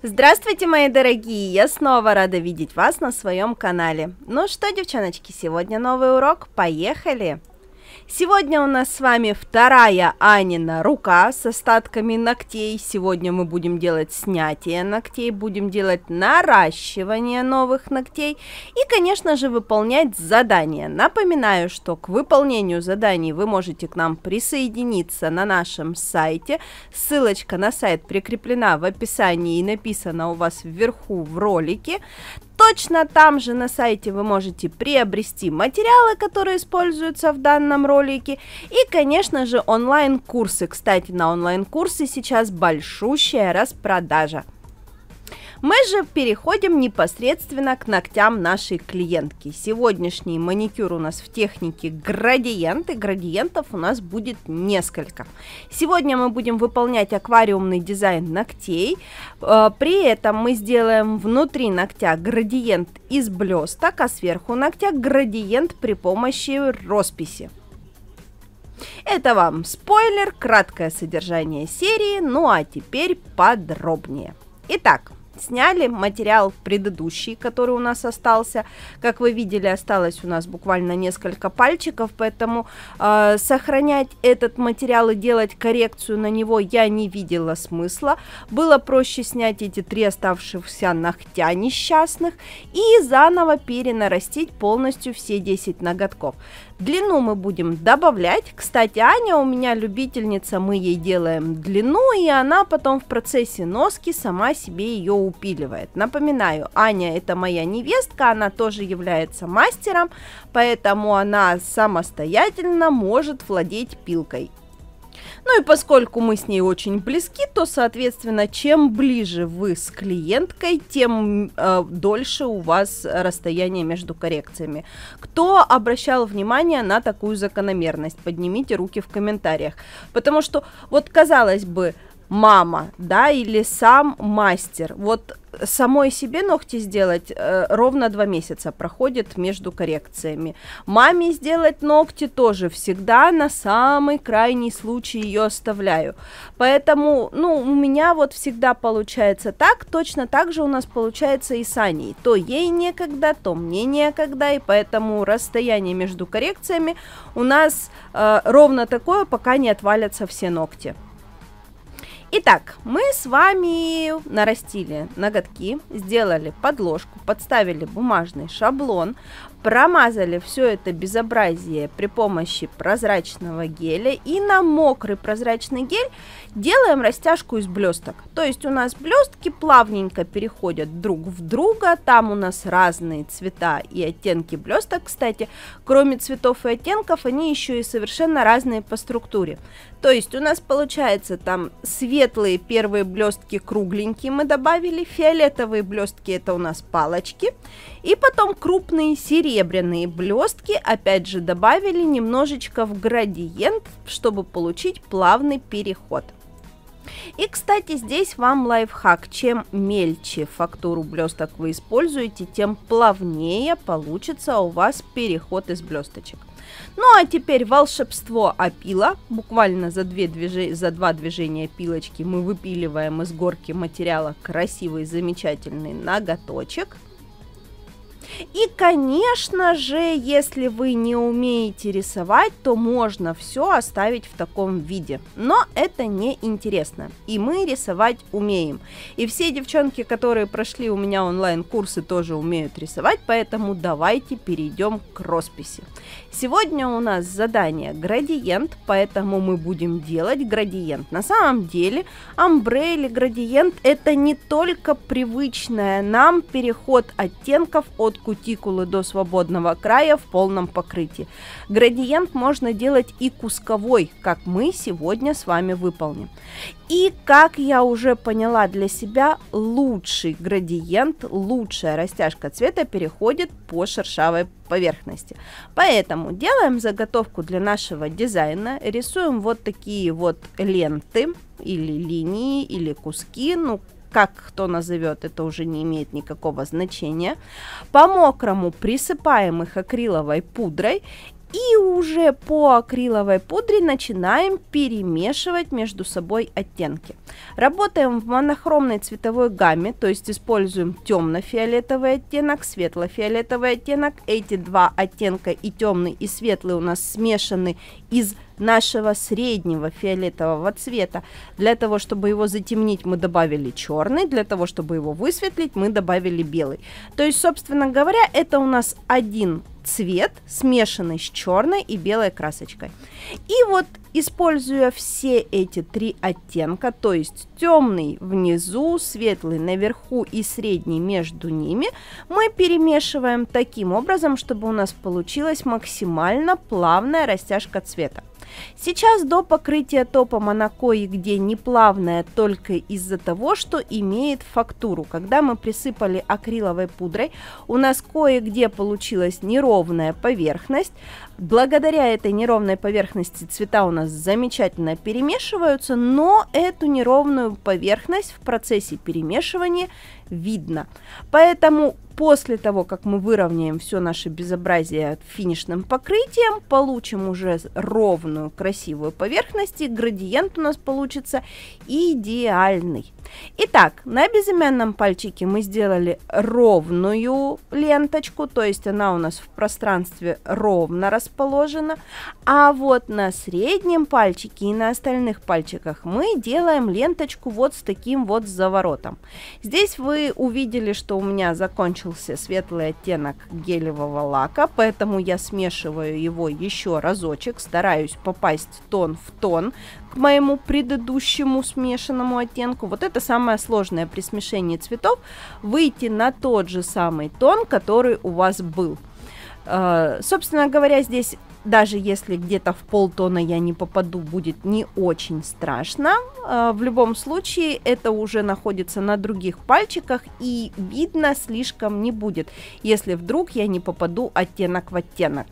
Здравствуйте, мои дорогие! Я снова рада видеть вас на своем канале. Ну что, девчоночки, сегодня новый урок. Поехали! Сегодня у нас с вами вторая Анина рука с остатками ногтей. Сегодня мы будем делать снятие ногтей, будем делать наращивание новых ногтей и, конечно же, выполнять задания. Напоминаю, что к выполнению заданий вы можете к нам присоединиться на нашем сайте. Ссылочка на сайт прикреплена в описании и написана у вас вверху в ролике. Точно там же на сайте вы можете приобрести материалы, которые используются в данном ролике, и, конечно же, онлайн-курсы. Кстати, на онлайн-курсы сейчас большущая распродажа. Мы же переходим непосредственно к ногтям нашей клиентки. Сегодняшний маникюр у нас в технике градиенты. Градиентов у нас будет несколько. Сегодня мы будем выполнять аквариумный дизайн ногтей. Э, при этом мы сделаем внутри ногтя градиент из блесток, а сверху ногтя градиент при помощи росписи. Это вам спойлер, краткое содержание серии, ну а теперь подробнее. Итак, сняли материал предыдущий, который у нас остался. Как вы видели, осталось у нас буквально несколько пальчиков, поэтому э, сохранять этот материал и делать коррекцию на него я не видела смысла. Было проще снять эти три оставшихся ногтя несчастных и заново перенарастить полностью все 10 ноготков. Длину мы будем добавлять. Кстати, Аня у меня любительница, мы ей делаем длину, и она потом в процессе носки сама себе ее упиливает. Напоминаю, Аня это моя невестка, она тоже является мастером, поэтому она самостоятельно может владеть пилкой. Ну и поскольку мы с ней очень близки, то, соответственно, чем ближе вы с клиенткой, тем э, дольше у вас расстояние между коррекциями. Кто обращал внимание на такую закономерность? Поднимите руки в комментариях. Потому что, вот казалось бы, мама, да, или сам мастер. Вот самой себе ногти сделать э, ровно два месяца проходит между коррекциями. Маме сделать ногти тоже всегда на самый крайний случай ее оставляю. Поэтому, ну, у меня вот всегда получается так, точно так же у нас получается и с Аней. То ей некогда, то мне некогда, и поэтому расстояние между коррекциями у нас э, ровно такое, пока не отвалятся все ногти. Итак, мы с вами нарастили ноготки, сделали подложку, подставили бумажный шаблон, промазали все это безобразие при помощи прозрачного геля и на мокрый прозрачный гель делаем растяжку из блесток. То есть у нас блестки плавненько переходят друг в друга, там у нас разные цвета и оттенки блесток, кстати, кроме цветов и оттенков, они еще и совершенно разные по структуре. То есть у нас получается там светлые первые блестки кругленькие мы добавили, фиолетовые блестки это у нас палочки, и потом крупные серебряные блестки опять же добавили немножечко в градиент, чтобы получить плавный переход. И, кстати, здесь вам лайфхак. Чем мельче фактуру блесток вы используете, тем плавнее получится у вас переход из блесточек. Ну а теперь волшебство опила. Буквально за, две движи... за два движения пилочки мы выпиливаем из горки материала красивый, замечательный ноготочек – и, конечно же, если вы не умеете рисовать, то можно все оставить в таком виде. Но это не интересно. И мы рисовать умеем. И все девчонки, которые прошли у меня онлайн-курсы, тоже умеют рисовать, поэтому давайте перейдем к росписи. Сегодня у нас задание градиент, поэтому мы будем делать градиент. На самом деле, амбре или градиент это не только привычная нам переход оттенков от доводить кутикулы до свободного края в полном покрытии. Градиент можно делать и кусковой, как мы сегодня с вами выполним. И, как я уже поняла для себя, лучший градиент, лучшая растяжка цвета переходит по шершавой поверхности. Поэтому делаем заготовку для нашего дизайна, рисуем вот такие вот ленты или линии, или куски, ну, как кто назовет, это уже не имеет никакого значения. По мокрому присыпаем их акриловой пудрой и уже по акриловой пудре начинаем перемешивать между собой оттенки. Работаем в монохромной цветовой гамме, то есть используем темно-фиолетовый оттенок, светло-фиолетовый оттенок. Эти два оттенка и темный, и светлый у нас смешаны из нашего среднего фиолетового цвета. Для того, чтобы его затемнить, мы добавили черный, для того, чтобы его высветлить, мы добавили белый. То есть, собственно говоря, это у нас один цвет, смешанный с черной и белой красочкой. И вот используя все эти три оттенка, то есть темный внизу, светлый наверху и средний между ними, мы перемешиваем таким образом, чтобы у нас получилась максимально плавная растяжка цвета. Сейчас до покрытия топом она кое-где не плавная только из-за того, что имеет фактуру. Когда мы присыпали акриловой пудрой, у нас кое-где получилась неровная поверхность. Благодаря этой неровной поверхности цвета у нас замечательно перемешиваются, но эту неровную поверхность в процессе перемешивания видно. Поэтому после того, как мы выровняем все наше безобразие финишным покрытием, получим уже ровную красивую поверхность, и градиент у нас получится идеальный. Итак, на безымянном пальчике мы сделали ровную ленточку, то есть она у нас в пространстве ровно расположена, а вот на среднем пальчике и на остальных пальчиках мы делаем ленточку вот с таким вот заворотом. Здесь вы вы увидели, что у меня закончился светлый оттенок гелевого лака, поэтому я смешиваю его еще разочек, стараюсь попасть тон в тон к моему предыдущему смешанному оттенку. Вот это самое сложное при смешении цветов, выйти на тот же самый тон, который у вас был. Э, собственно говоря, здесь даже если где-то в полтона я не попаду, будет не очень страшно. А, в любом случае, это уже находится на других пальчиках и видно слишком не будет, если вдруг я не попаду оттенок в оттенок.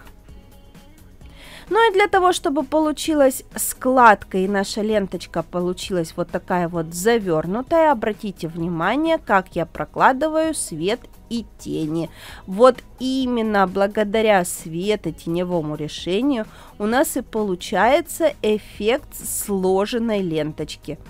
Ну и для того, чтобы получилась складка и наша ленточка получилась вот такая вот завернутая, обратите внимание, как я прокладываю свет и тени. Вот именно благодаря светотеневому решению у нас и получается эффект сложенной ленточки.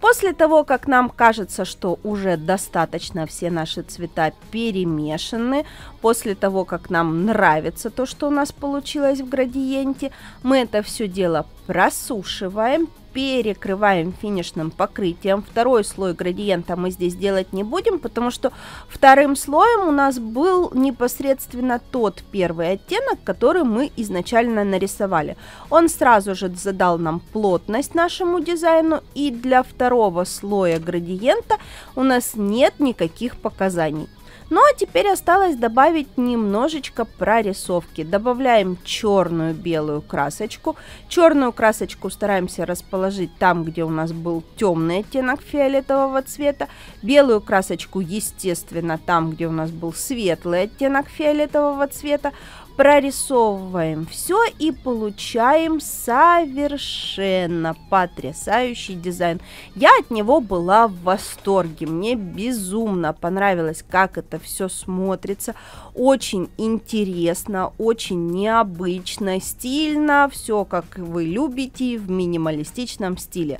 После того, как нам кажется, что уже достаточно все наши цвета перемешаны, после того, как нам нравится то, что у нас получилось в градиенте, мы это все дело просушиваем, перекрываем финишным покрытием. Второй слой градиента мы здесь делать не будем, потому что вторым слоем у нас был непосредственно тот первый оттенок, который мы изначально нарисовали. Он сразу же задал нам плотность нашему дизайну, и для второго слоя градиента у нас нет никаких показаний. Ну а теперь осталось добавить немножечко прорисовки. Добавляем черную белую красочку. Черную красочку стараемся расположить там, где у нас был темный оттенок фиолетового цвета. Белую красочку, естественно, там, где у нас был светлый оттенок фиолетового цвета прорисовываем все и получаем совершенно потрясающий дизайн. Я от него была в восторге, мне безумно понравилось, как это все смотрится, очень интересно, очень необычно, стильно, все как вы любите в минималистичном стиле.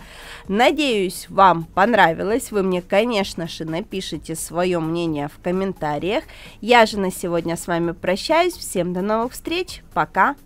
Надеюсь, вам понравилось, вы мне, конечно же, напишите свое мнение в комментариях. Я же на сегодня с вами прощаюсь, всем до новых встреч. Пока!